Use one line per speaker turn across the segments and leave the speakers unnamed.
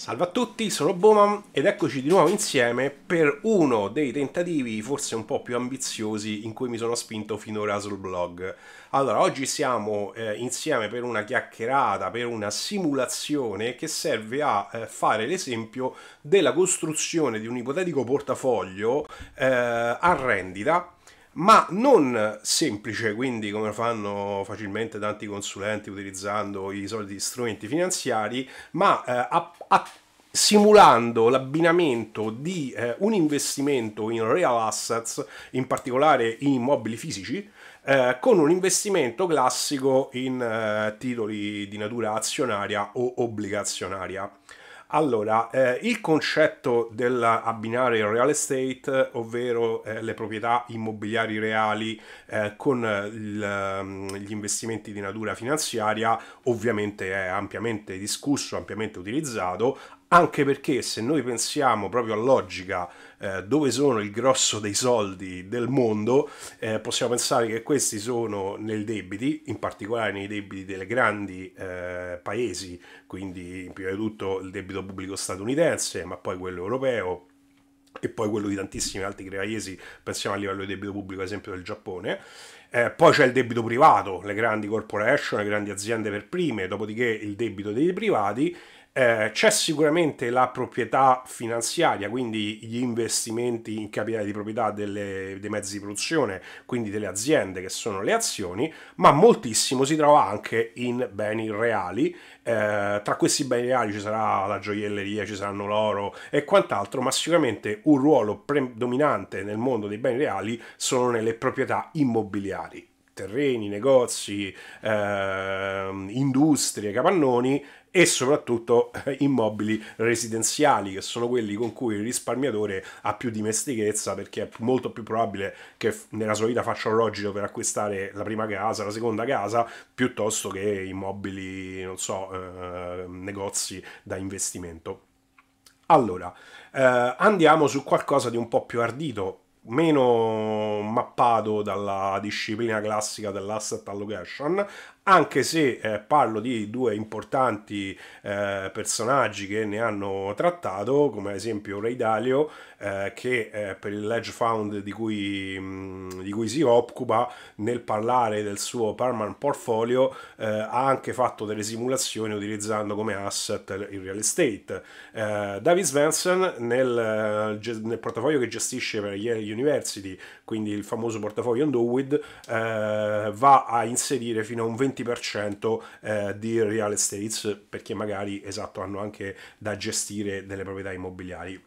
Salve a tutti, sono Boman ed eccoci di nuovo insieme per uno dei tentativi forse un po' più ambiziosi in cui mi sono spinto finora sul blog. Allora, oggi siamo eh, insieme per una chiacchierata, per una simulazione che serve a eh, fare l'esempio della costruzione di un ipotetico portafoglio eh, a rendita ma non semplice, quindi come fanno facilmente tanti consulenti utilizzando i soliti strumenti finanziari, ma eh, a, a, simulando l'abbinamento di eh, un investimento in real assets, in particolare in immobili fisici, eh, con un investimento classico in eh, titoli di natura azionaria o obbligazionaria. Allora, eh, il concetto dell'abbinare il real estate, ovvero eh, le proprietà immobiliari reali eh, con eh, il, mm, gli investimenti di natura finanziaria, ovviamente è ampiamente discusso, ampiamente utilizzato, anche perché se noi pensiamo proprio a logica eh, dove sono il grosso dei soldi del mondo, eh, possiamo pensare che questi sono nei debiti, in particolare nei debiti delle grandi eh, paesi, quindi prima di tutto il debito pubblico statunitense, ma poi quello europeo, e poi quello di tantissimi altri paesi, pensiamo a livello di debito pubblico, ad esempio del Giappone. Eh, poi c'è il debito privato, le grandi corporation, le grandi aziende per prime, dopodiché il debito dei privati eh, c'è sicuramente la proprietà finanziaria, quindi gli investimenti in capitale di proprietà delle, dei mezzi di produzione, quindi delle aziende che sono le azioni, ma moltissimo si trova anche in beni reali. Eh, tra questi beni reali ci sarà la gioielleria, ci saranno l'oro e quant'altro, ma sicuramente un ruolo predominante nel mondo dei beni reali sono nelle proprietà immobiliari terreni, negozi, eh, industrie, capannoni, e soprattutto eh, immobili residenziali, che sono quelli con cui il risparmiatore ha più dimestichezza perché è molto più probabile che nella sua vita faccia un rogito per acquistare la prima casa, la seconda casa, piuttosto che immobili, non so, eh, negozi da investimento. Allora, eh, andiamo su qualcosa di un po' più ardito, meno mappato dalla disciplina classica dell'asset allocation, anche se eh, parlo di due importanti eh, personaggi che ne hanno trattato, come ad esempio Ray Dalio, eh, che eh, per il Ledge Fund di cui, mh, mm, di cui, si occupa, nel parlare del suo Parman Portfolio, eh, ha anche fatto delle simulazioni utilizzando come asset il real estate. Eh, David Svensson nel, nel, portafoglio che gestisce per Yale University, quindi il famoso portafoglio Underwood, va a inserire fino a un 20% 20% eh, di real estate perché magari esatto, hanno anche da gestire delle proprietà immobiliari.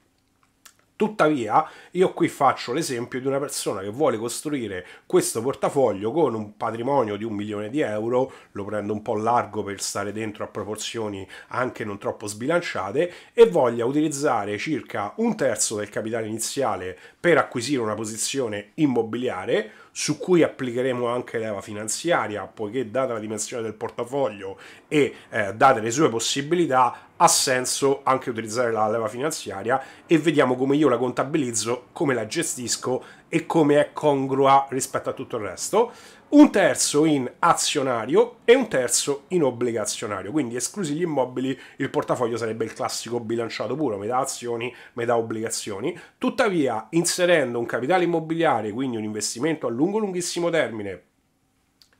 Tuttavia, io qui faccio l'esempio di una persona che vuole costruire questo portafoglio con un patrimonio di un milione di euro, lo prendo un po' largo per stare dentro a proporzioni anche non troppo sbilanciate, e voglia utilizzare circa un terzo del capitale iniziale per acquisire una posizione immobiliare, su cui applicheremo anche l'eva finanziaria, poiché data la dimensione del portafoglio e eh, date le sue possibilità, ha senso anche utilizzare la leva finanziaria e vediamo come io la contabilizzo, come la gestisco e come è congrua rispetto a tutto il resto un terzo in azionario e un terzo in obbligazionario. Quindi esclusi gli immobili, il portafoglio sarebbe il classico bilanciato puro, metà azioni, metà obbligazioni. Tuttavia, inserendo un capitale immobiliare, quindi un investimento a lungo lunghissimo termine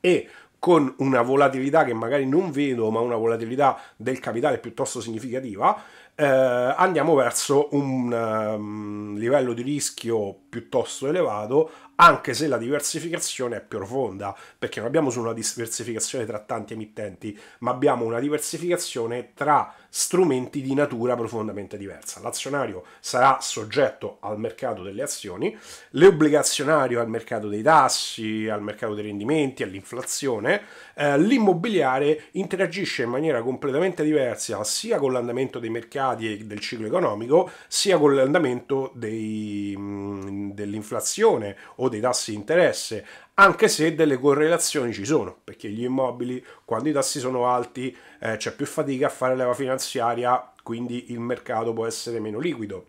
e con una volatilità che magari non vedo, ma una volatilità del capitale piuttosto significativa, eh, andiamo verso un um, livello di rischio piuttosto elevato anche se la diversificazione è profonda, perché non abbiamo solo una diversificazione tra tanti emittenti, ma abbiamo una diversificazione tra strumenti di natura profondamente diversa. L'azionario sarà soggetto al mercato delle azioni, l'obbligazionario al mercato dei tassi, al mercato dei rendimenti, all'inflazione, eh, l'immobiliare interagisce in maniera completamente diversa sia con l'andamento dei mercati e del ciclo economico, sia con l'andamento mm, dell'inflazione o dei tassi di interesse, anche se delle correlazioni ci sono, perché gli immobili quando i tassi sono alti eh, c'è più fatica a fare leva finanziaria, quindi il mercato può essere meno liquido.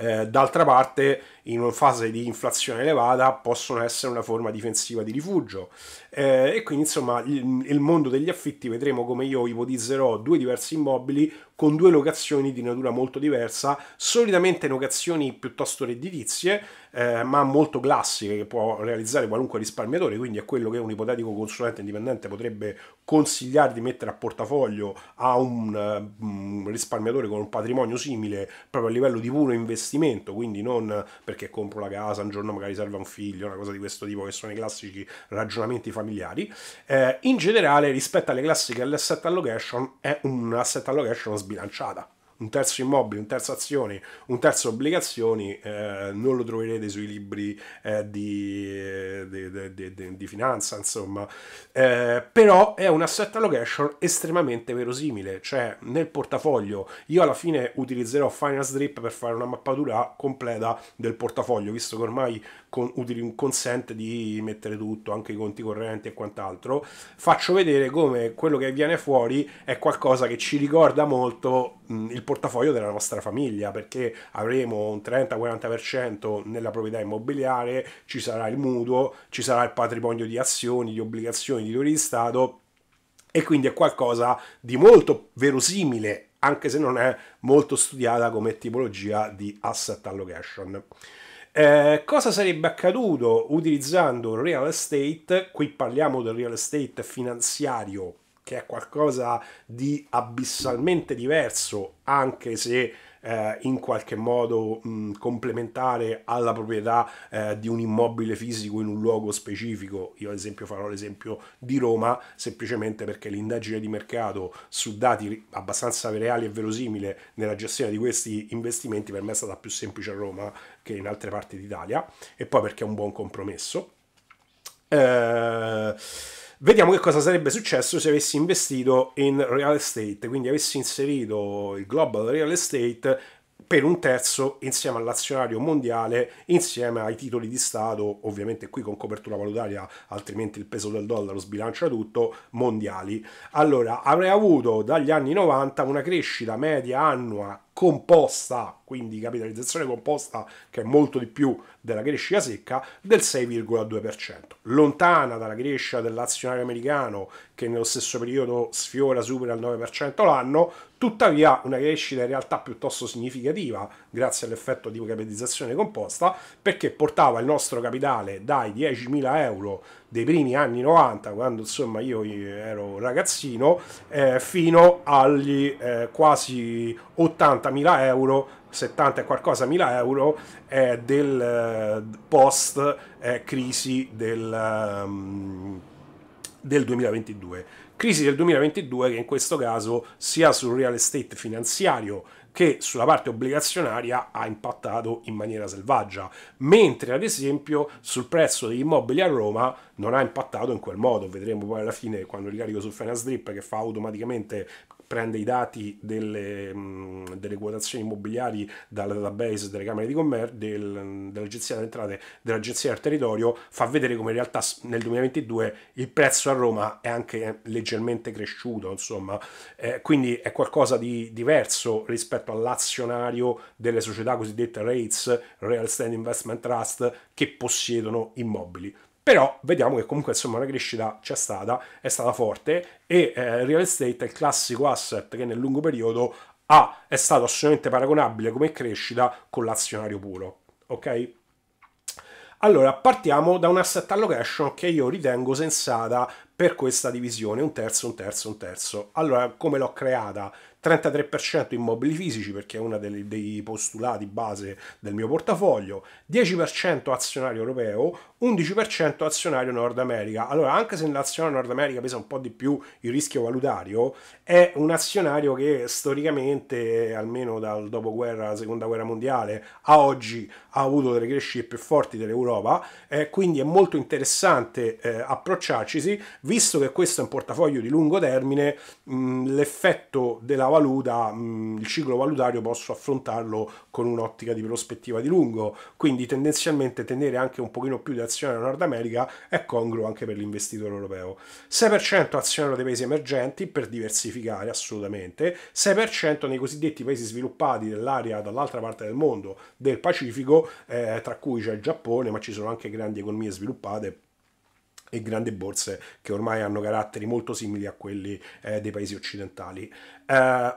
Eh, d'altra parte in una fase di inflazione elevata possono essere una forma difensiva di rifugio. Eh, e quindi insomma il, il, mondo degli affitti vedremo come io ipotizzerò due diversi immobili con due locazioni di natura molto diversa, solitamente locazioni piuttosto redditizie, eh, ma molto classiche che può realizzare qualunque risparmiatore, quindi è quello che un ipotetico consulente indipendente potrebbe consigliare di mettere a portafoglio a un, uh, un risparmiatore con un patrimonio simile proprio a livello di puro investimento, quindi non perché perché compro la casa, un giorno magari serve un figlio, una cosa di questo tipo che sono i classici ragionamenti familiari. Eh, in generale rispetto alle classiche l'asset allocation è un asset allocation sbilanciata un terzo immobili, un terzo azioni, un terzo obbligazioni, eh, non lo troverete sui libri eh, di, di, di, di, finanza, insomma. Eh, però è un asset allocation estremamente verosimile, cioè nel portafoglio io alla fine utilizzerò Finance Drip per fare una mappatura completa del portafoglio, visto che ormai con, utili, consente di mettere tutto, anche i conti correnti e quant'altro, faccio vedere come quello che viene fuori è qualcosa che ci ricorda molto Mm, il portafoglio della nostra famiglia perché avremo un 30-40% nella proprietà immobiliare, ci sarà il mutuo, ci sarà il patrimonio di azioni, di obbligazioni, di titoli di Stato e quindi è qualcosa di molto verosimile anche se non è molto studiata come tipologia di asset allocation. Eh, cosa sarebbe accaduto utilizzando real estate? Qui parliamo del real estate finanziario che è qualcosa di abissalmente diverso, anche se eh, in qualche modo mh, complementare alla proprietà eh, di un immobile fisico in un luogo specifico. Io ad esempio farò l'esempio di Roma, semplicemente perché l'indagine di mercato su dati abbastanza reali e verosimili nella gestione di questi investimenti per me è stata più semplice a Roma che in altre parti d'Italia e poi perché è un buon compromesso. Eh, Vediamo che cosa sarebbe successo se avessi investito in real estate, quindi avessi inserito il global real estate per un terzo insieme all'azionario mondiale, insieme ai titoli di Stato, ovviamente qui con copertura valutaria, altrimenti il peso del dollaro sbilancia tutto, mondiali. Allora, avrei avuto dagli anni 90 una crescita media annua composta, quindi capitalizzazione composta che è molto di più della crescita secca, del 6,2%, lontana dalla crescita dell'azionario americano che nello stesso periodo sfiora supera il 9% l'anno, tuttavia una crescita in realtà piuttosto significativa grazie all'effetto di capitalizzazione composta perché portava il nostro capitale dai 10.000 euro dei primi anni 90 quando insomma io ero ragazzino eh, fino agli eh, quasi 80.000 euro 70 e qualcosa mila euro eh, del eh, post eh, crisi del, um, del 2022 Crisi del 2022 che in questo caso sia sul real estate finanziario che sulla parte obbligazionaria ha impattato in maniera selvaggia, mentre ad esempio sul prezzo degli immobili a Roma non ha impattato in quel modo, vedremo poi alla fine quando ricarico su Finance Drip che fa automaticamente prende i dati delle, mm, delle quotazioni immobiliari dal database delle Camere di Commercio, del, dell'Agenzia delle Entrate, dell'Agenzia del Territorio, fa vedere come in realtà nel 2022 il prezzo a Roma è anche leggermente cresciuto, insomma, eh, quindi è qualcosa di diverso rispetto all'azionario delle società cosiddette REITs, Real Estate Investment Trust, che possiedono immobili però vediamo che comunque insomma una crescita c'è stata, è stata forte e eh, real estate è il classico asset che nel lungo periodo ha, è stato assolutamente paragonabile come crescita con l'azionario puro, ok? Allora, partiamo da un asset allocation che io ritengo sensata per questa divisione, un terzo, un terzo, un terzo. Allora, come l'ho creata? 33% immobili fisici perché è uno dei postulati base del mio portafoglio, 10% azionario europeo, 11% azionario Nord America. Allora, anche se l'azionario Nord America pesa un po' di più il rischio valutario, è un azionario che storicamente, almeno dal dopoguerra, seconda guerra mondiale, a oggi ha avuto delle crescite più forti dell'Europa, eh, quindi è molto interessante eh, approcciarcisi, visto che questo è un portafoglio di lungo termine, l'effetto della valutazione valuta, mh, mm, il ciclo valutario posso affrontarlo con un'ottica di prospettiva di lungo, quindi tendenzialmente tenere anche un pochino più di azione a Nord America è congruo anche per l'investitore europeo. 6% azionario dei paesi emergenti per diversificare assolutamente, 6% nei cosiddetti paesi sviluppati dell'area dall'altra parte del mondo, del Pacifico, eh, tra cui c'è il Giappone, ma ci sono anche grandi economie sviluppate e grandi borse che ormai hanno caratteri molto simili a quelli eh, dei paesi occidentali. Eh,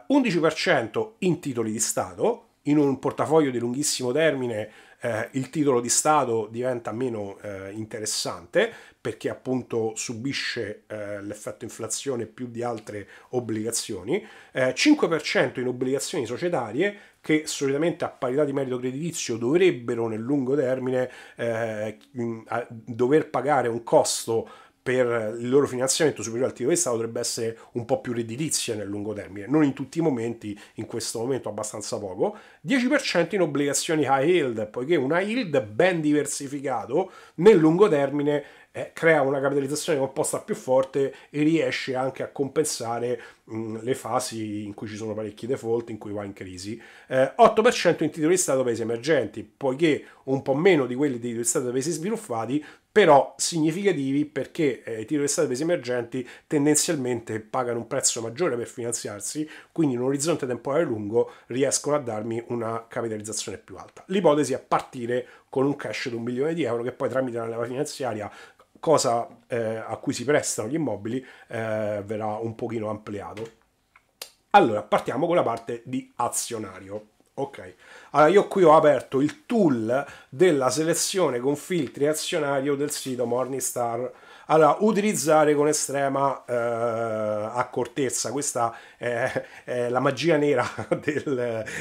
11% in titoli di Stato, in un portafoglio di lunghissimo termine eh, il titolo di Stato diventa meno eh, interessante perché appunto subisce eh, l'effetto inflazione più di altre obbligazioni, 5% eh, in obbligazioni societarie che solitamente a parità di merito creditizio dovrebbero nel lungo termine eh, dover pagare un costo per il loro finanziamento superiore al titolo di Stato dovrebbe essere un po' più redditizia nel lungo termine, non in tutti i momenti, in questo momento abbastanza poco, 10% in obbligazioni high yield, poiché una yield ben diversificato nel lungo termine eh, crea una capitalizzazione composta più forte e riesce anche a compensare Mm, le fasi in cui ci sono parecchi default, in cui va in crisi. Eh, 8% in titoli di Stato paesi emergenti, poiché un po' meno di quelli di titoli di Stato paesi sviluppati, però significativi perché eh, i titoli di Stato paesi emergenti tendenzialmente pagano un prezzo maggiore per finanziarsi, quindi in un orizzonte temporale lungo riescono a darmi una capitalizzazione più alta. L'ipotesi è partire con un cash di un milione di euro che poi tramite la leva finanziaria cosa eh, a cui si prestano gli immobili eh, verrà un pochino ampliato. Allora, partiamo con la parte di azionario. Ok, allora io qui ho aperto il tool della selezione con filtri azionario del sito Morningstar allora, utilizzare con estrema eh, accortezza, questa è, è, la magia nera del,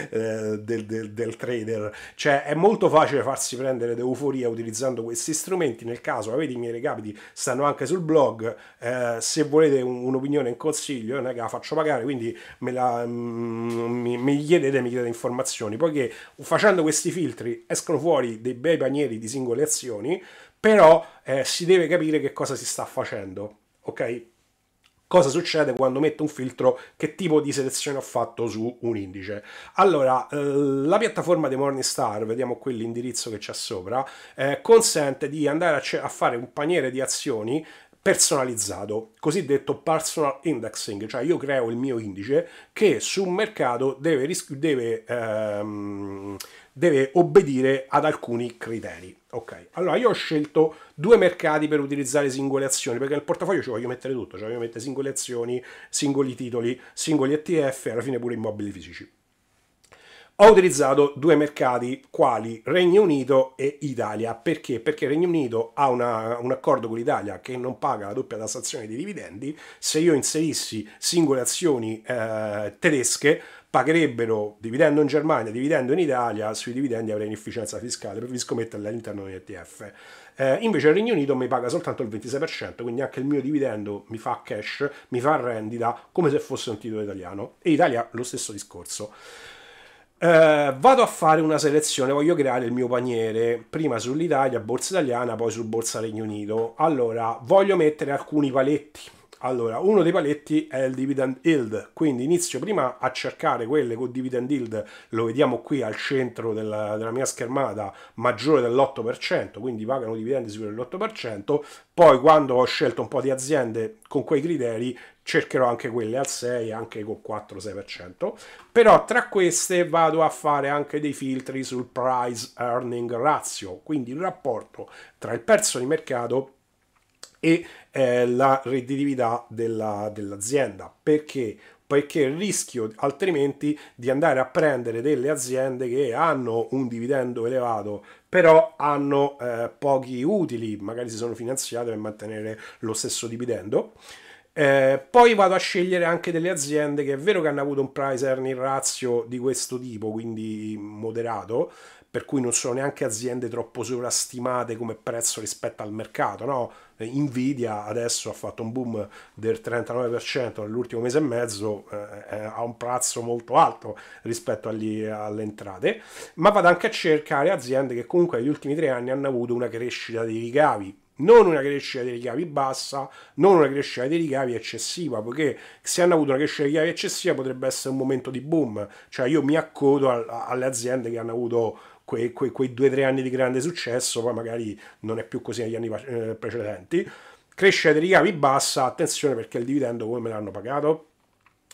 eh, del, del, del, trader, cioè è molto facile farsi prendere d'euforia utilizzando questi strumenti, nel caso avete i miei recapiti, stanno anche sul blog, eh, se volete un, un'opinione, un consiglio, non è che la faccio pagare, quindi me la, mm, mi, mi chiedete, mi chiedete informazioni, poiché facendo questi filtri escono fuori dei bei panieri di singole azioni, però eh, si deve capire che cosa si sta facendo, ok? Cosa succede quando metto un filtro, che tipo di selezione ho fatto su un indice. Allora, eh, la piattaforma di Morningstar, vediamo qui l'indirizzo che c'è sopra, eh, consente di andare a, a fare un paniere di azioni personalizzato, cosiddetto personal indexing, cioè io creo il mio indice che su un mercato deve, deve ehm, deve obbedire ad alcuni criteri. Ok, allora io ho scelto due mercati per utilizzare singole azioni, perché nel portafoglio ci voglio mettere tutto, ci cioè voglio mettere singole azioni, singoli titoli, singoli ETF e alla fine pure immobili fisici. Ho utilizzato due mercati quali Regno Unito e Italia. Perché? Perché Regno Unito ha una, un accordo con l'Italia che non paga la doppia tassazione dei dividendi. Se io inserissi singole azioni eh, tedesche pagherebbero dividendo in Germania, dividendo in Italia, sui dividendi avrei inefficienza fiscale, preferisco metterli all'interno dell'ETF. Eh, invece il Regno Unito mi paga soltanto il 26%, quindi anche il mio dividendo mi fa cash, mi fa rendita, come se fosse un titolo italiano. E Italia lo stesso discorso. Uh, vado a fare una selezione, voglio creare il mio paniere, prima sull'Italia, borsa italiana, poi su borsa Regno Unito. Allora, voglio mettere alcuni paletti allora, uno dei paletti è il dividend yield, quindi inizio prima a cercare quelle con dividend yield, lo vediamo qui al centro della, della mia schermata, maggiore dell'8%, quindi pagano dividendi superiori all'8%, poi quando ho scelto un po' di aziende con quei criteri cercherò anche quelle al 6, anche con 4-6%, però tra queste vado a fare anche dei filtri sul price earning ratio, quindi il rapporto tra il prezzo di mercato e eh, la redditività della, dell'azienda. Perché? Perché rischio altrimenti di andare a prendere delle aziende che hanno un dividendo elevato però hanno eh, pochi utili, magari si sono finanziate per mantenere lo stesso dividendo. Eh, poi vado a scegliere anche delle aziende che è vero che hanno avuto un price earning ratio di questo tipo, quindi moderato, per cui non sono neanche aziende troppo sovrastimate come prezzo rispetto al mercato. No? Eh, Nvidia adesso ha fatto un boom del 39% nell'ultimo mese e mezzo eh, eh a un prezzo molto alto rispetto agli, alle entrate, ma vado anche a cercare aziende che comunque negli ultimi tre anni hanno avuto una crescita dei ricavi non una crescita dei ricavi bassa, non una crescita dei ricavi eccessiva, perché se hanno avuto una crescita dei ricavi eccessiva potrebbe essere un momento di boom, cioè io mi accodo alle aziende che hanno avuto quei, quei, quei due o tre anni di grande successo, poi magari non è più così negli anni eh, precedenti. Crescita dei ricavi bassa, attenzione perché il dividendo come me l'hanno pagato?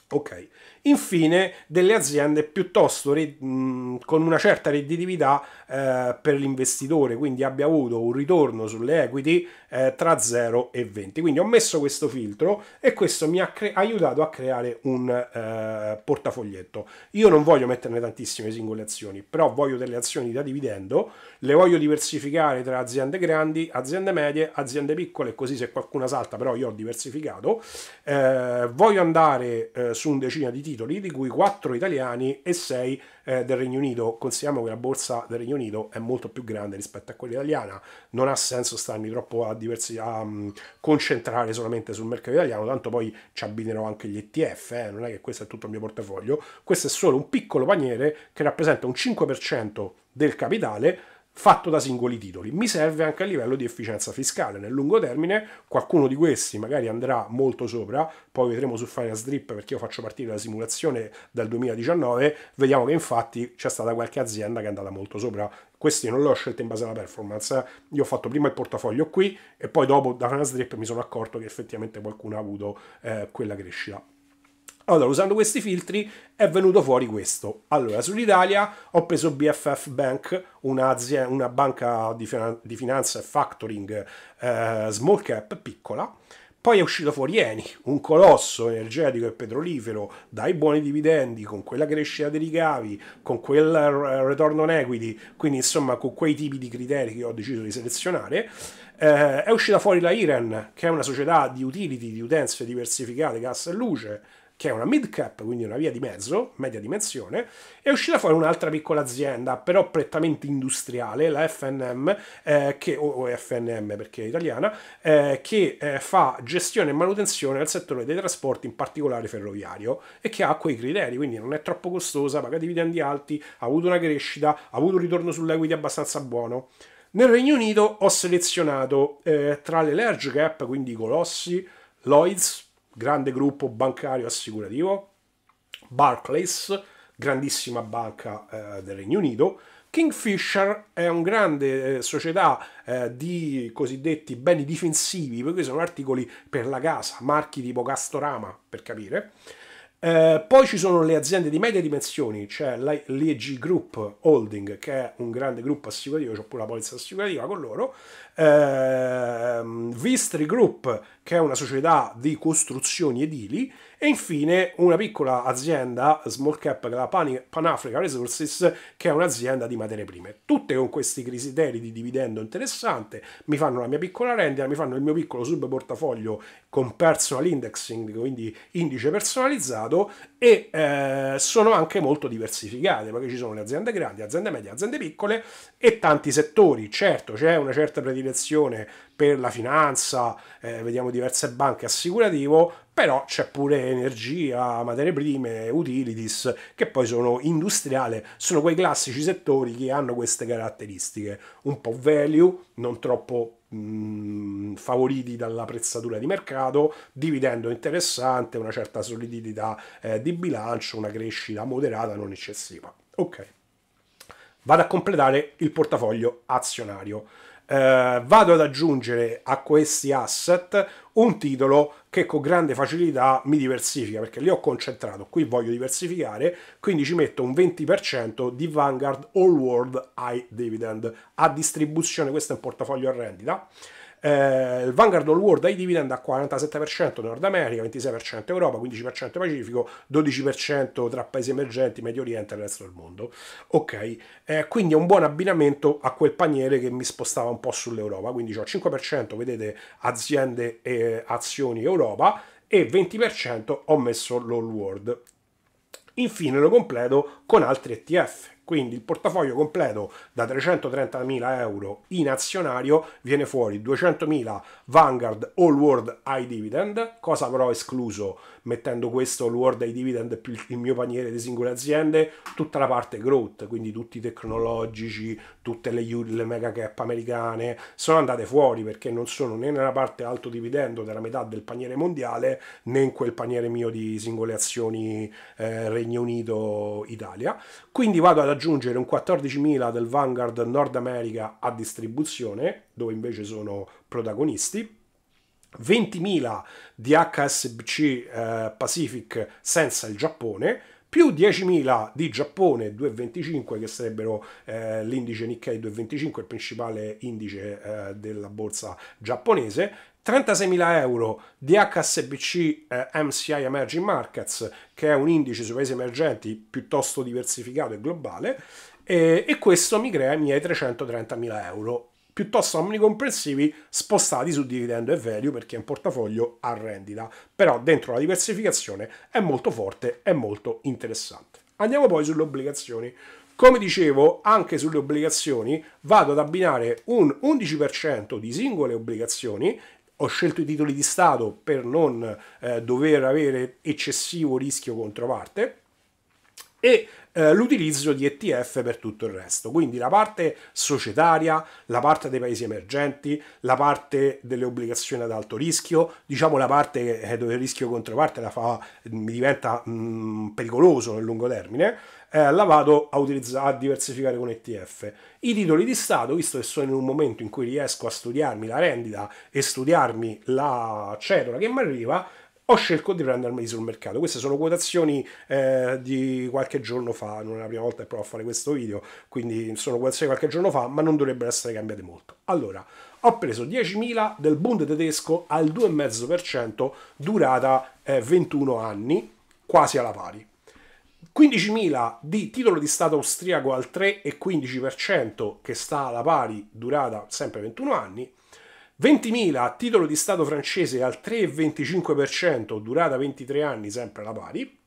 Ok. Infine, delle aziende piuttosto mh, con una certa redditività eh, per l'investitore, quindi abbia avuto un ritorno sulle equity eh, tra 0 e 20. Quindi ho messo questo filtro e questo mi ha cre- aiutato a creare un eh, portafoglietto. Io non voglio metterne tantissime singole azioni, però voglio delle azioni da dividendo le voglio diversificare tra aziende grandi, aziende medie, aziende piccole, così se qualcuna salta però io ho diversificato, eh, voglio andare eh, su un decina di titoli, di cui 4 italiani e 6 eh, del Regno Unito, consideriamo che la borsa del Regno Unito è molto più grande rispetto a quella italiana, non ha senso starmi troppo a, diversi, a um, concentrare solamente sul mercato italiano, tanto poi ci abbinerò anche gli ETF, eh. non è che questo è tutto il mio portafoglio, questo è solo un piccolo paniere che rappresenta un 5% del capitale, fatto da singoli titoli. Mi serve anche a livello di efficienza fiscale. Nel lungo termine qualcuno di questi magari andrà molto sopra, poi vedremo su Finance Drip perché io faccio partire la simulazione dal 2019, vediamo che infatti c'è stata qualche azienda che è andata molto sopra. Questi non li ho scelti in base alla performance, io ho fatto prima il portafoglio qui e poi dopo da Finance Drip mi sono accorto che effettivamente qualcuno ha avuto eh, quella crescita. Allora, usando questi filtri è venuto fuori questo. Allora, sull'Italia ho preso BFF Bank, una, banca di, finanza e factoring eh, small cap piccola. Poi è uscito fuori Eni, un colosso energetico e petrolifero dai buoni dividendi, con quella crescita dei ricavi, con quel retorno on equity, quindi insomma con quei tipi di criteri che ho deciso di selezionare. Eh, è uscita fuori la Iren, che è una società di utility, di utenze diversificate, gas e luce, che è una mid cap, quindi una via di mezzo, media dimensione, è uscita fuori un'altra piccola azienda, però prettamente industriale, la FNM, eh, che, o FNM perché è italiana, eh, che eh, fa gestione e manutenzione al settore dei trasporti, in particolare ferroviario, e che ha quei criteri, quindi non è troppo costosa, paga dividendi alti, ha avuto una crescita, ha avuto un ritorno sull'equity abbastanza buono. Nel Regno Unito ho selezionato eh, tra le large cap, quindi i colossi, Lloyds, grande gruppo bancario assicurativo, Barclays, grandissima banca eh, del Regno Unito, Kingfisher è una grande eh, società eh, di cosiddetti beni difensivi, perché sono articoli per la casa, marchi tipo Castorama, per capire, eh, poi ci sono le aziende di medie dimensioni, c'è cioè l'EG Group Holding, che è un grande gruppo assicurativo, c'è pure la polizza assicurativa con loro, eh, Vistri Group, che è una società di costruzioni edili, e infine una piccola azienda, small cap, la Pan Africa Resources, che è un'azienda di materie prime. Tutte con questi criteri di dividendo interessante, mi fanno la mia piccola rendita, mi fanno il mio piccolo subportafoglio con personal indexing, quindi indice personalizzato, e eh, sono anche molto diversificate, perché ci sono le aziende grandi, aziende medie, aziende piccole e tanti settori. Certo, c'è una certa predilezione per la finanza, eh, vediamo diverse banche assicurativo, però c'è pure energia, materie prime, utilities, che poi sono industriali, sono quei classici settori che hanno queste caratteristiche, un po' value, non troppo mh, mm, favoriti dall'apprezzatura di mercato, dividendo interessante, una certa solidità eh, di bilancio, una crescita moderata, non eccessiva. Ok. Vado a completare il portafoglio azionario. Eh, vado ad aggiungere a questi asset un titolo che con grande facilità mi diversifica perché li ho concentrato, qui voglio diversificare, quindi ci metto un 20% di Vanguard All World High Dividend a distribuzione, questo è un portafoglio a rendita. Eh, il Vanguard All World ai dividend a 47% Nord America, 26% Europa, 15% Pacifico, 12% tra paesi emergenti, Medio Oriente e il resto del mondo. Ok, eh, quindi è un buon abbinamento a quel paniere che mi spostava un po' sull'Europa, quindi ho 5% vedete aziende e azioni Europa e 20% ho messo l'All World. Infine lo completo con altri ETF quindi il portafoglio completo da 330.000 euro in azionario viene fuori 200.000 Vanguard All World High Dividend, cosa però escluso mettendo questo All World High Dividend più il mio paniere di singole aziende, tutta la parte growth, quindi tutti i tecnologici, tutte le, le mega cap americane, sono andate fuori perché non sono né nella parte alto dividendo della metà del paniere mondiale né in quel paniere mio di singole azioni eh, Regno Unito-Italia. Quindi vado ad raggiungere un 14.000 del Vanguard Nord America a distribuzione, dove invece sono protagonisti. 20.000 di HSBC eh, Pacific senza il Giappone, più 10.000 di Giappone 2,25 che sarebbero eh, l'indice Nikkei 2,25, il principale indice eh, della borsa giapponese, 36.000 euro di HSBC eh, MCI Emerging Markets, che è un indice sui paesi emergenti piuttosto diversificato e globale, e, e questo mi crea i miei 330.000 euro, piuttosto omnicomprensivi, spostati su dividendo e value, perché è un portafoglio a rendita. Però dentro la diversificazione è molto forte e molto interessante. Andiamo poi sulle obbligazioni. Come dicevo, anche sulle obbligazioni vado ad abbinare un 11% di singole obbligazioni ho scelto i titoli di Stato per non eh, dover avere eccessivo rischio controparte e eh, l'utilizzo di ETF per tutto il resto, quindi la parte societaria, la parte dei paesi emergenti, la parte delle obbligazioni ad alto rischio, diciamo la parte eh, dove il rischio controparte la fa, mm, mi diventa mh, mm, pericoloso nel lungo termine, eh, la vado a, a, diversificare con ETF. I titoli di Stato, visto che sono in un momento in cui riesco a studiarmi la rendita e studiarmi la cedola che mi arriva, ho scelto di prendermi sul mercato. Queste sono quotazioni eh, di qualche giorno fa, non è la prima volta che provo a fare questo video, quindi sono quotazioni di qualche giorno fa, ma non dovrebbero essere cambiate molto. Allora, ho preso 10.000 del Bund tedesco al 2,5%, durata eh, 21 anni, quasi alla pari. 15.000 di titolo di Stato austriaco al 3,15% che sta alla pari, durata sempre 21 anni, 20.000 a titolo di Stato francese al 3,25%, durata 23 anni, sempre alla pari.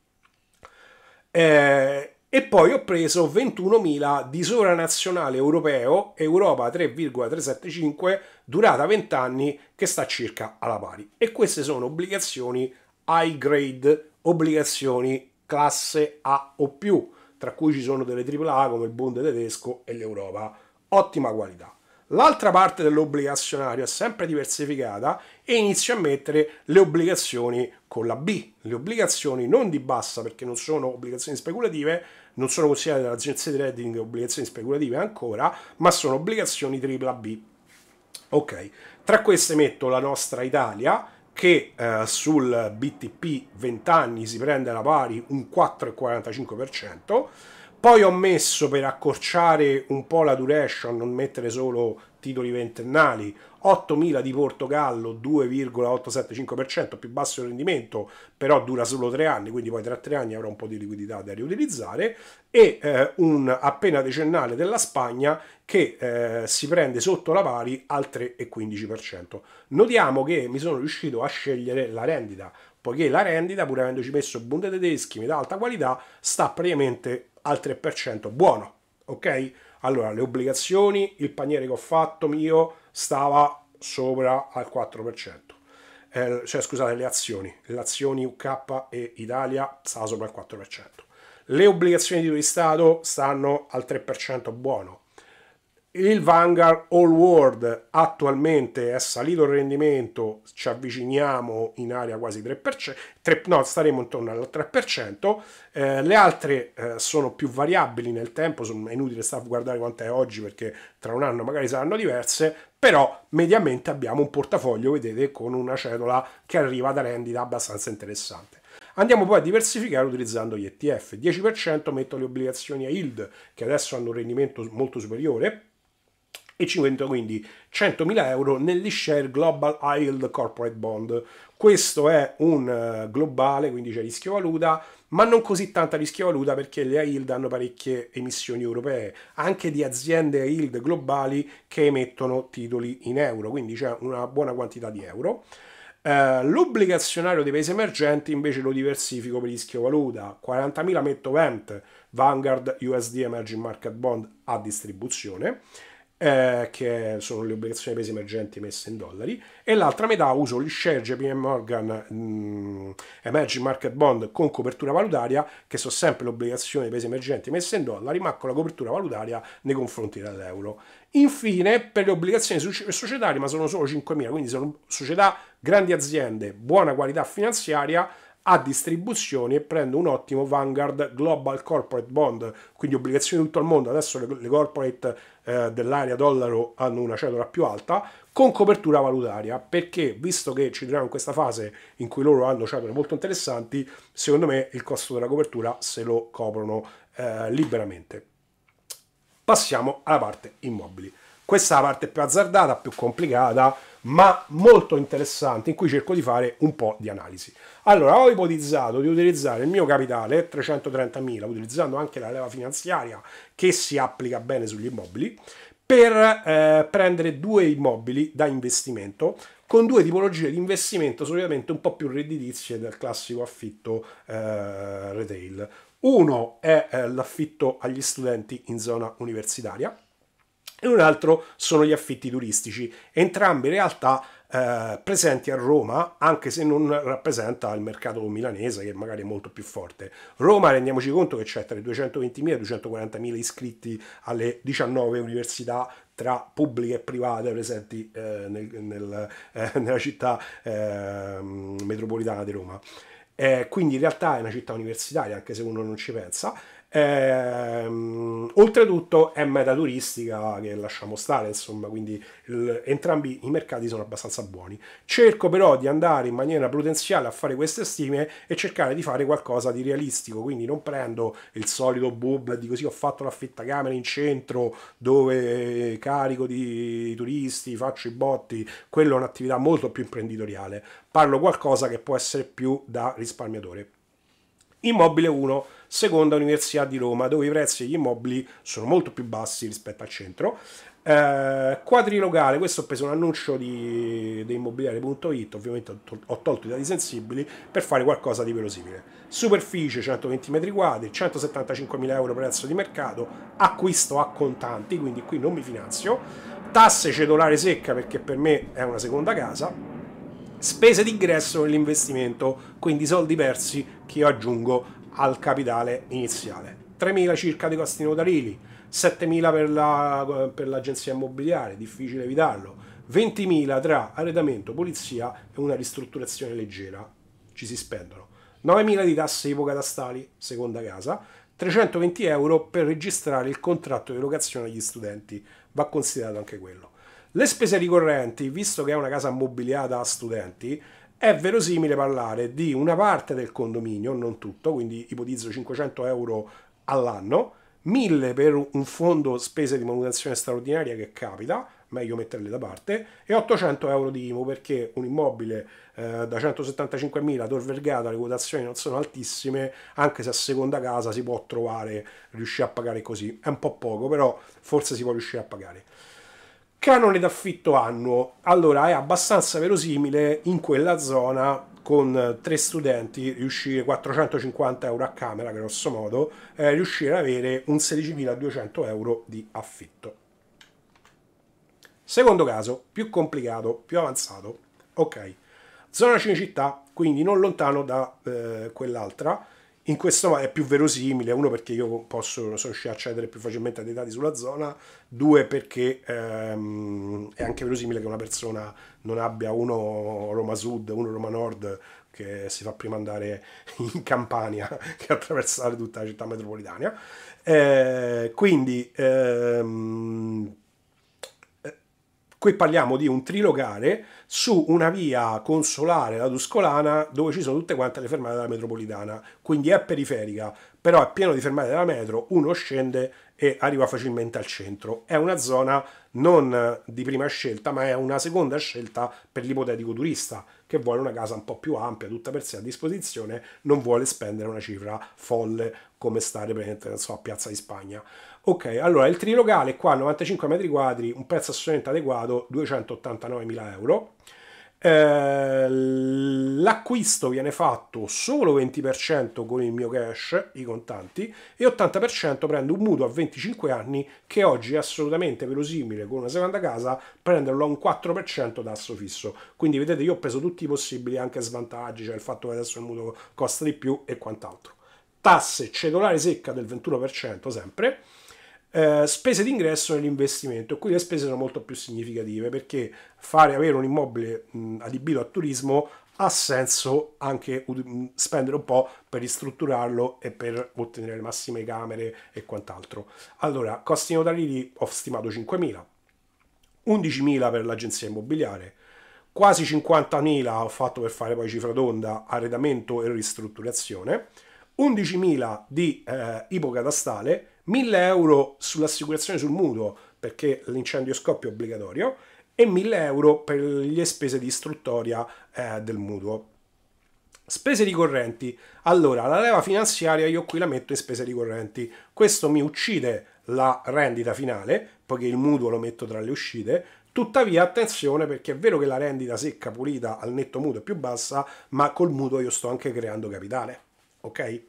Eh, e poi ho preso 21.000 di sovranazionale europeo, Europa 3,375, durata 20 anni, che sta circa alla pari. E queste sono obbligazioni high grade, obbligazioni classe A o più, tra cui ci sono delle AAA come il Bund tedesco e l'Europa. Ottima qualità. L'altra parte dell'obbligazionario è sempre diversificata e inizio a mettere le obbligazioni con la B, le obbligazioni non di bassa perché non sono obbligazioni speculative, non sono considerate dall'agenzia di rating obbligazioni speculative ancora, ma sono obbligazioni tripla B. Ok, tra queste metto la nostra Italia che eh, sul BTP 20 anni si prende alla pari un 4,45%, poi ho messo per accorciare un po' la duration, non mettere solo titoli ventennali, 8.000 di Portogallo, 2,875% più basso rendimento, però dura solo tre anni, quindi poi tra tre anni avrò un po' di liquidità da riutilizzare, e eh, un appena decennale della Spagna che eh, si prende sotto la pari al 3,15%. Notiamo che mi sono riuscito a scegliere la rendita, poiché la rendita, pur avendoci messo bunde tedeschi, metà alta qualità, sta praticamente al 3%, buono, ok? Allora, le obbligazioni, il paniere che ho fatto mio stava sopra al 4%. Eh, cioè, scusate, le azioni, le azioni UK e Italia stava sopra il 4%. Le obbligazioni di Stato stanno al 3% buono. Il Vanguard All World attualmente è salito il rendimento, ci avviciniamo in area quasi 3%, 3 no, staremo intorno al 3%, eh, le altre eh, sono più variabili nel tempo, sono, è inutile star a guardare quanto è oggi perché tra un anno magari saranno diverse, però mediamente abbiamo un portafoglio, vedete, con una cedola che arriva da rendita abbastanza interessante. Andiamo poi a diversificare utilizzando gli ETF, 10% metto le obbligazioni a yield che adesso hanno un rendimento molto superiore e ci 50 quindi 100.000 euro nell'Ishare Global Yield Corporate Bond. Questo è un eh, globale, quindi c'è rischio valuta, ma non così tanta rischio valuta perché le yield hanno parecchie emissioni europee, anche di aziende yield globali che emettono titoli in euro, quindi c'è una buona quantità di euro. Uh, l'obbligazionario dei paesi emergenti invece lo diversifico per rischio valuta. 40.000 metto 20 Vanguard USD Emerging Market Bond a distribuzione eh, che sono le obbligazioni dei paesi emergenti messe in dollari, e l'altra metà uso gli share JP Morgan mh, mm, Emerging Market Bond con copertura valutaria, che sono sempre le obbligazioni dei paesi emergenti messe in dollari, ma con la copertura valutaria nei confronti dell'euro. Infine, per le obbligazioni societarie, ma sono solo 5.000, quindi sono società, grandi aziende, buona qualità finanziaria, a distribuzioni e prendo un ottimo Vanguard Global Corporate Bond, quindi obbligazioni di tutto il mondo, adesso le, le corporate eh, dell'area dollaro hanno una cedola più alta, con copertura valutaria, perché visto che ci troviamo in questa fase in cui loro hanno cedole molto interessanti, secondo me il costo della copertura se lo coprono eh, liberamente. Passiamo alla parte immobili. Questa è la parte più azzardata, più complicata, ma molto interessante in cui cerco di fare un po' di analisi. Allora, ho ipotizzato di utilizzare il mio capitale 330.000, utilizzando anche la leva finanziaria che si applica bene sugli immobili, per eh, prendere due immobili da investimento con due tipologie di investimento solitamente un po' più redditizie del classico affitto eh, retail. Uno è eh, l'affitto agli studenti in zona universitaria, e un altro sono gli affitti turistici, entrambi in realtà eh, presenti a Roma, anche se non rappresenta il mercato milanese che magari è molto più forte. Roma, rendiamoci conto che c'è tra i 220.000 e i 240.000 iscritti alle 19 università tra pubbliche e private presenti eh, nel, nel, eh, nella città ehm, metropolitana di Roma. Eh, quindi in realtà è una città universitaria, anche se uno non ci pensa. Ehm, oltretutto è meta turistica che lasciamo stare, insomma, quindi il, entrambi i mercati sono abbastanza buoni. Cerco però di andare in maniera prudenziale a fare queste stime e cercare di fare qualcosa di realistico, quindi non prendo il solito boob di così ho fatto l'affittacamera in centro dove carico di turisti, faccio i botti, quello è un'attività molto più imprenditoriale. Parlo qualcosa che può essere più da risparmiatore. Immobile 1 seconda Università di Roma, dove i prezzi degli immobili sono molto più bassi rispetto al centro. Eh, quadrilocale, questo ho preso un annuncio di, di immobiliare.it, ovviamente ho tolto i dati sensibili per fare qualcosa di verosimile. Superficie 120 m2, 175.000 euro prezzo di mercato, acquisto a contanti, quindi qui non mi finanzio, tasse cedolare secca perché per me è una seconda casa, spese d'ingresso nell'investimento, quindi soldi persi che io aggiungo al capitale iniziale. 3.000 circa di costi notarili, 7.000 per, la, per l'agenzia immobiliare, difficile evitarlo, 20.000 tra arredamento, polizia e una ristrutturazione leggera, ci si spendono. 9.000 di tasse ipocatastali, seconda casa, 320 euro per registrare il contratto di locazione agli studenti, va considerato anche quello. Le spese ricorrenti, visto che è una casa immobiliata a studenti, è verosimile parlare di una parte del condominio, non tutto, quindi ipotizzo 500 euro all'anno, 1000 per un fondo spese di manutenzione straordinaria che capita, meglio metterle da parte, e 800 euro di IMU perché un immobile eh, da 175.000 a Tor Vergata le quotazioni non sono altissime, anche se a seconda casa si può trovare, riuscire a pagare così, è un po' poco, però forse si può riuscire a pagare. Canone d'affitto annuo. Allora è abbastanza verosimile in quella zona con eh, tre studenti riuscire 450 euro a camera grosso modo eh, riuscire ad avere un 16.200 euro di affitto secondo caso più complicato più avanzato ok zona Cinecittà quindi non lontano da eh, quell'altra in questo modo è più verosimile, uno perché io posso so, riuscire a accedere più facilmente a dei dati sulla zona, due perché ehm, è anche verosimile che una persona non abbia uno Roma Sud, uno Roma Nord che si fa prima andare in Campania che attraversare tutta la città metropolitana. Eh, quindi ehm, Qui parliamo di un trilogare su una via consolare, la Tuscolana, dove ci sono tutte quante le fermate della metropolitana, quindi è periferica, però è pieno di fermate della metro, uno scende e arriva facilmente al centro. È una zona non di prima scelta, ma è una seconda scelta per l'ipotetico turista che vuole una casa un po' più ampia, tutta per sé a disposizione, non vuole spendere una cifra folle come stare per esempio, so, a Piazza di Spagna. Ok, allora il trilogale qua 95 metri quadri, un prezzo assolutamente adeguato, 289.000 euro. Eh, l'acquisto viene fatto solo 20% con il mio cash, i contanti, e 80% prendo un mutuo a 25 anni che oggi è assolutamente verosimile con una seconda casa prenderlo a un 4% tasso fisso. Quindi vedete io ho preso tutti i possibili anche svantaggi, cioè il fatto che adesso il mutuo costa di più e quant'altro. Tasse cedolare secca del 21% sempre eh, spese d'ingresso nell'investimento, qui le spese sono molto più significative perché fare avere un immobile mh, adibito a turismo ha senso anche spendere un po' per ristrutturarlo e per ottenere le massime camere e quant'altro. Allora, costi notarili ho stimato 5.000, 11.000 per l'agenzia immobiliare, quasi 50.000 ho fatto per fare poi cifra d'onda, arredamento e ristrutturazione, 11.000 di eh, ipocatastale 1000 euro sull'assicurazione sul mutuo perché l'incendio scoppia è obbligatorio e 1000 euro per le spese di istruttoria eh, del mutuo. Spese ricorrenti. Allora, la leva finanziaria io qui la metto in spese ricorrenti. Questo mi uccide la rendita finale, poiché il mutuo lo metto tra le uscite. Tuttavia, attenzione perché è vero che la rendita secca pulita al netto mutuo è più bassa, ma col mutuo io sto anche creando capitale. Ok?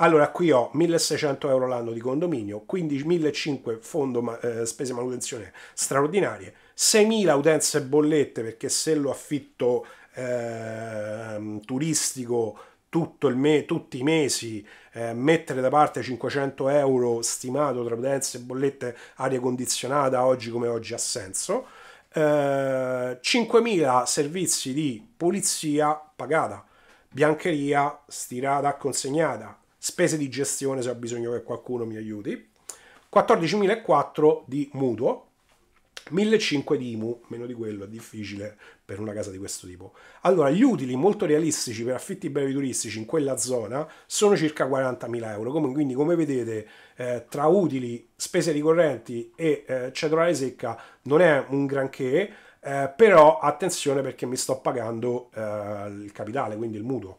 Allora, qui ho 1600 euro l'anno di condominio, 15.500 fondo ma, eh, spese manutenzione straordinarie, 6.000 utenze e bollette perché se lo affitto eh, turistico tutto il me- tutti i mesi eh, mettere da parte 500 euro stimato tra utenze e bollette aria condizionata oggi come oggi ha senso eh, 5.000 servizi di pulizia pagata biancheria stirata consegnata spese di gestione se ho bisogno che qualcuno mi aiuti, 14.400 di mutuo, 1.500 di IMU, meno di quello è difficile per una casa di questo tipo. Allora, gli utili molto realistici per affitti brevi turistici in quella zona sono circa 40.000 euro, come, quindi come vedete eh, tra utili, spese ricorrenti e eh, cedolare secca non è un granché, eh, però attenzione perché mi sto pagando eh, il capitale, quindi il mutuo.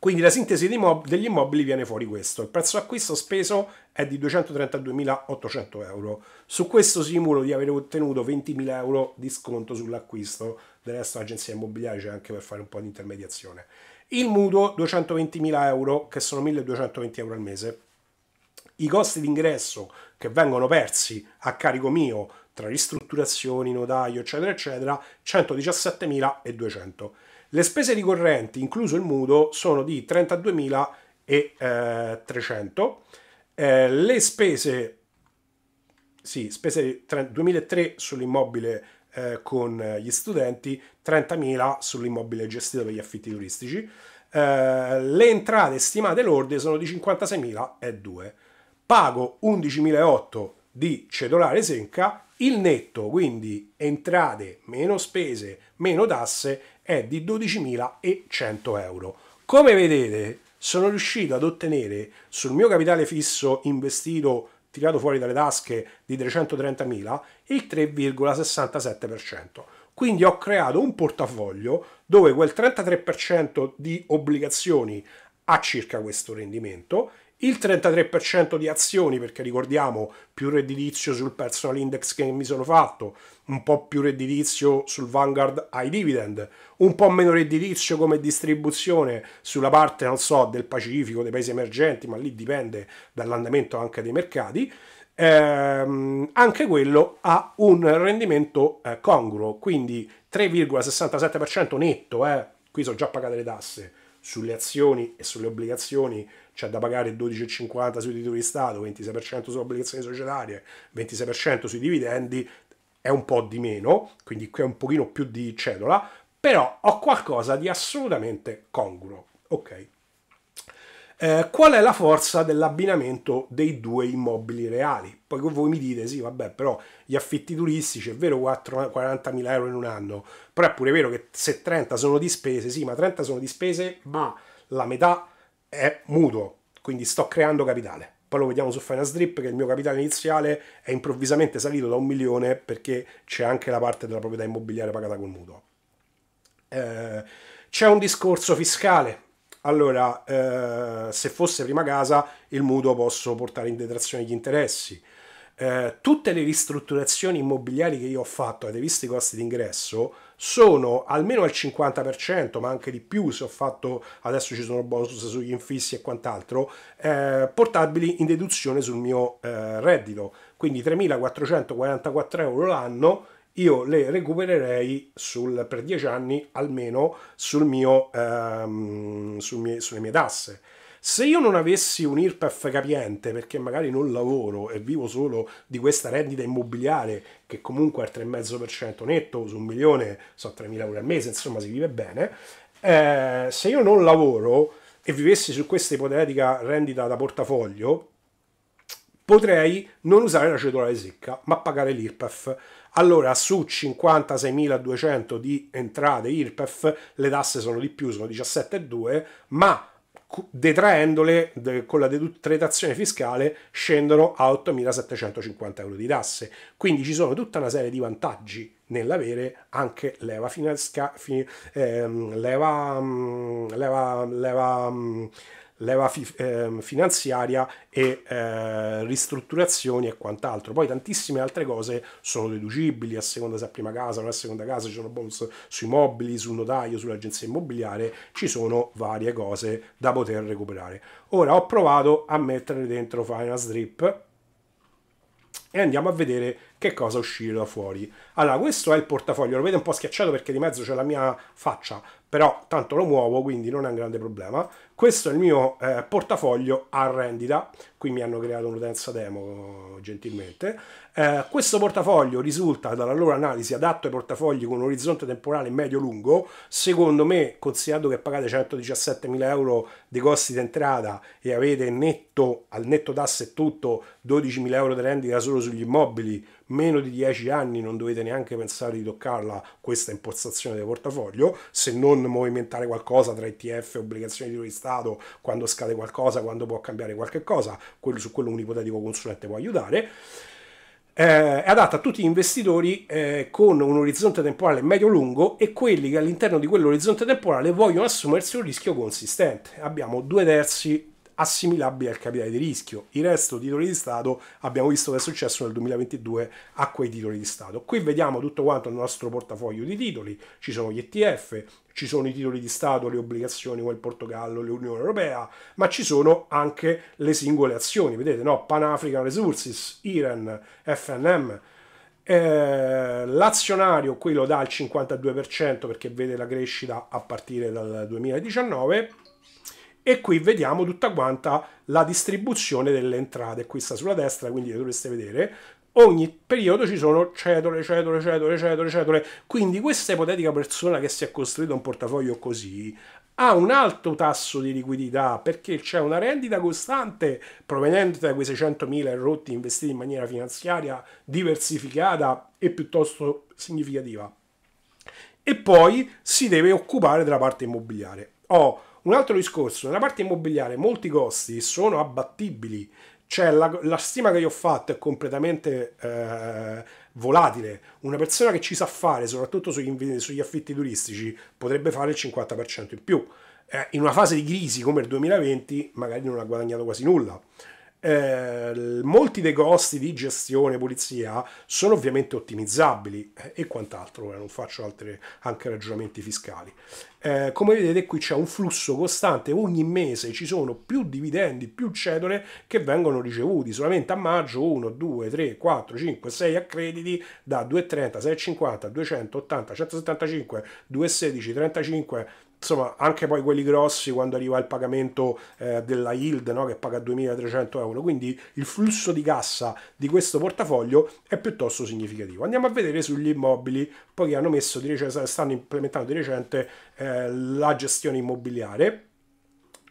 Quindi la sintesi degli immobili viene fuori questo. Il prezzo d'acquisto speso è di 232.800 euro. Su questo simulo di avere ottenuto 20.000 euro di sconto sull'acquisto. Del resto l'agenzia immobiliare c'è cioè anche per fare un po' di intermediazione. Il mutuo 220.000 euro, che sono 1.220 euro al mese. I costi d'ingresso che vengono persi a carico mio tra ristrutturazioni, notaio, eccetera, eccetera, 117.200 euro le spese ricorrenti, incluso il mutuo, sono di 32.300. Eh, eh, le spese, sì, spese 2.300 sull'immobile eh, con gli studenti, 30.000 sull'immobile gestito per gli affitti turistici. Eh, le entrate stimate lorde sono di 56.002. Pago 11.008 di cedolare senca. il netto, quindi entrate meno spese meno tasse, è di 12.100 euro. Come vedete sono riuscito ad ottenere sul mio capitale fisso investito tirato fuori dalle tasche di 330.000 il 3,67%. Quindi ho creato un portafoglio dove quel 33% di obbligazioni ha circa questo rendimento il 33% di azioni, perché ricordiamo più redditizio sul personal index che mi sono fatto, un po' più redditizio sul Vanguard ai dividend, un po' meno redditizio come distribuzione sulla parte, non so, del Pacifico, dei paesi emergenti, ma lì dipende dall'andamento anche dei mercati, ehm, anche quello ha un rendimento eh, congruo, quindi 3,67% netto, eh, qui sono già pagate le tasse, sulle azioni e sulle obbligazioni c'è cioè, da pagare 12,50 sui titoli di Stato, 26% sulle obbligazioni societarie, 26% sui dividendi, è un po' di meno, quindi qui è un pochino più di cedola, però ho qualcosa di assolutamente congruo. Ok. Eh, qual è la forza dell'abbinamento dei due immobili reali? Poi voi mi dite, sì, vabbè, però gli affitti turistici è vero 40.000 euro in un anno, però è pure vero che se 30 sono di spese, sì, ma 30 sono di spese, ma la metà è mutuo, quindi sto creando capitale. Poi lo vediamo su Final Strip che il mio capitale iniziale è improvvisamente salito da un milione perché c'è anche la parte della proprietà immobiliare pagata col mutuo. Eh, c'è un discorso fiscale. Allora, eh, se fosse prima casa, il mutuo posso portare in detrazione gli interessi. Eh, tutte le ristrutturazioni immobiliari che io ho fatto, avete visto i costi d'ingresso, sono almeno al 50%, ma anche di più se ho fatto, adesso ci sono bonus sugli infissi e quant'altro, eh, portabili in deduzione sul mio eh, reddito. Quindi 3.444 euro l'anno io le recupererei sul, per 10 anni almeno sul mio, ehm, sul mie, sulle mie tasse. Se io non avessi un IRPEF capiente, perché magari non lavoro e vivo solo di questa rendita immobiliare, che comunque al 3,5% netto su un milione, so, 3.000 euro al mese, insomma si vive bene, eh, se io non lavoro e vivessi su questa ipotetica rendita da portafoglio, potrei non usare la cedolare secca, ma pagare l'IRPEF. Allora, su 56.200 di entrate IRPEF, le tasse sono di più, sono 17,2, ma detraendole de, con la detrazione fiscale scendono a 8.750 euro di tasse. Quindi ci sono tutta una serie di vantaggi nell'avere anche leva, finesca, fi, ehm, leva, mm, leva, leva mm, leva fi eh, finanziaria e eh, ristrutturazioni e quant'altro. Poi tantissime altre cose sono deducibili a seconda se è prima casa, o è seconda casa, ci sono bonus sui mobili, sul notaio, sull'agenzia immobiliare, ci sono varie cose da poter recuperare. Ora ho provato a mettere dentro Finance Drip e andiamo a vedere che cosa uscire da fuori. Allora, questo è il portafoglio, lo vedo un po' schiacciato perché di mezzo c'è la mia faccia, però tanto lo muovo, quindi non è un grande problema. Questo è il mio eh, portafoglio a rendita, qui mi hanno creato un'utenza demo gentilmente. Eh, questo portafoglio risulta dalla loro analisi adatto ai portafogli con un orizzonte temporale medio-lungo, secondo me considerato che pagate 117.000 euro di costi d'entrata e avete netto, al netto tasse e tutto 12.000 euro di rendita solo sugli immobili, meno di 10 anni non dovete neanche pensare di toccarla questa impostazione del portafoglio, se non movimentare qualcosa tra ETF, obbligazioni di Stato, quando scade qualcosa, quando può cambiare qualche cosa, quello, su quello un ipotetico consulente può aiutare. Eh, è adatta a tutti gli investitori eh, con un orizzonte temporale medio-lungo e quelli che all'interno di quell'orizzonte temporale vogliono assumersi un rischio consistente. Abbiamo due terzi assimilabile al capitale di rischio. Il resto titoli di Stato abbiamo visto che è successo nel 2022 a quei titoli di Stato. Qui vediamo tutto quanto il nostro portafoglio di titoli, ci sono gli ETF, ci sono i titoli di Stato, le obbligazioni come il Portogallo, l'Unione Europea, ma ci sono anche le singole azioni, vedete no? Pan African Resources, IREN, FNM, eh, l'azionario qui lo dà al 52% perché vede la crescita a partire dal 2019 e qui vediamo tutta quanta la distribuzione delle entrate, qui sta sulla destra, quindi le dovreste vedere, ogni periodo ci sono cedole, cedole, cedole, cedole, cedole, quindi questa ipotetica persona che si è costruita un portafoglio così ha un alto tasso di liquidità perché c'è una rendita costante proveniente da quei 600.000 rotti investiti in maniera finanziaria diversificata e piuttosto significativa. E poi si deve occupare della parte immobiliare. Oh, un altro discorso, nella parte immobiliare molti costi sono abbattibili, cioè la, la stima che io ho fatto è completamente eh, volatile. Una persona che ci sa fare, soprattutto sugli, sugli affitti turistici, potrebbe fare il 50% in più. Eh, in una fase di crisi come il 2020 magari non ha guadagnato quasi nulla eh, molti dei costi di gestione pulizia sono ovviamente ottimizzabili eh, e quant'altro, ora non faccio altri anche ragionamenti fiscali. Eh, come vedete qui c'è un flusso costante, ogni mese ci sono più dividendi, più cedole che vengono ricevuti, solamente a maggio 1, 2, 3, 4, 5, 6 accrediti da 2,30, 6,50, 280, 175, 2,16, 35 insomma anche poi quelli grossi quando arriva il pagamento eh, della Yield no? che paga 2300 euro quindi il flusso di cassa di questo portafoglio è piuttosto significativo andiamo a vedere sugli immobili poi hanno messo di recente, stanno implementando di recente eh, la gestione immobiliare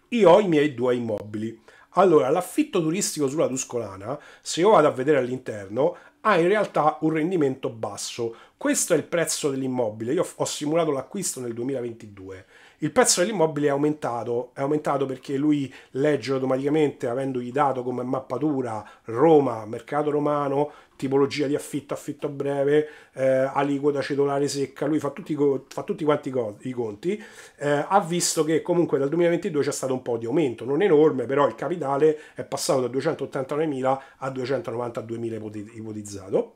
io ho i miei due immobili allora, l'affitto turistico sulla Tuscolana, se io vado a vedere all'interno, ha in realtà un rendimento basso. Questo è il prezzo dell'immobile. Io ho simulato l'acquisto nel 2022 il prezzo dell'immobile è aumentato, è aumentato perché lui legge automaticamente, avendogli dato come mappatura Roma, mercato romano, tipologia di affitto, affitto a breve, eh, aliquota cedolare secca, lui fa tutti, fa tutti quanti i conti, eh, ha visto che comunque dal 2022 c'è stato un po' di aumento, non enorme, però il capitale è passato da 289.000 a 292.000 ipotizzato.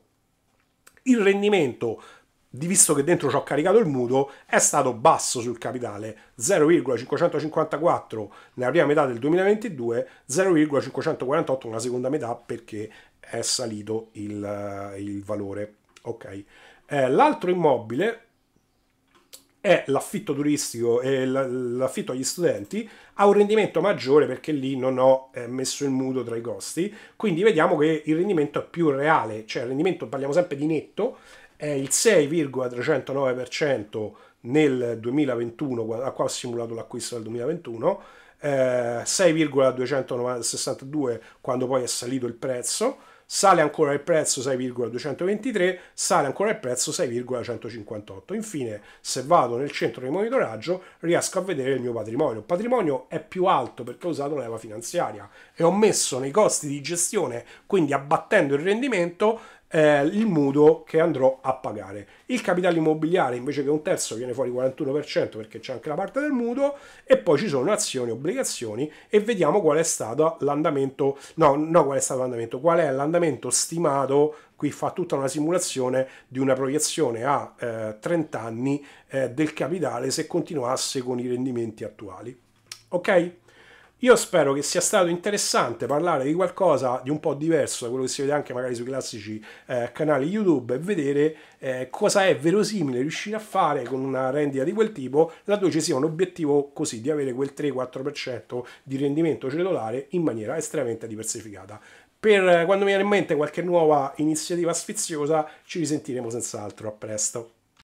Il rendimento visto che dentro ci ho caricato il mutuo, è stato basso sul capitale, 0,554 nella prima metà del 2022, 0,548 nella seconda metà perché è salito il, eh, il valore. Ok. Eh, l'altro immobile è l'affitto turistico e l'affitto agli studenti ha un rendimento maggiore perché lì non ho eh, messo il mutuo tra i costi quindi vediamo che il rendimento è più reale cioè il rendimento parliamo sempre di netto è il 6,309% nel 2021, a qua ho simulato l'acquisto del 2021, eh, 6,262 quando poi è salito il prezzo, sale ancora il prezzo 6,223, sale ancora il prezzo 6,158. Infine, se vado nel centro di monitoraggio, riesco a vedere il mio patrimonio. Il patrimonio è più alto perché ho usato leva finanziaria e ho messo nei costi di gestione, quindi abbattendo il rendimento, eh, il mutuo che andrò a pagare. Il capitale immobiliare invece che un terzo viene fuori 41% perché c'è anche la parte del mutuo e poi ci sono azioni, obbligazioni e vediamo qual è stato l'andamento, no, no qual è stato l'andamento, qual è l'andamento stimato qui fa tutta una simulazione di una proiezione a eh, 30 anni eh, del capitale se continuasse con i rendimenti attuali. Ok? Io spero che sia stato interessante parlare di qualcosa di un po' diverso da quello che si vede anche magari sui classici eh, canali YouTube e vedere eh, cosa è verosimile riuscire a fare con una rendita di quel tipo laddove ci sia un obiettivo così di avere quel 3-4% di rendimento cellulare in maniera estremamente diversificata per eh, quando mi viene in mente qualche nuova iniziativa sfiziosa ci risentiremo senz'altro a presto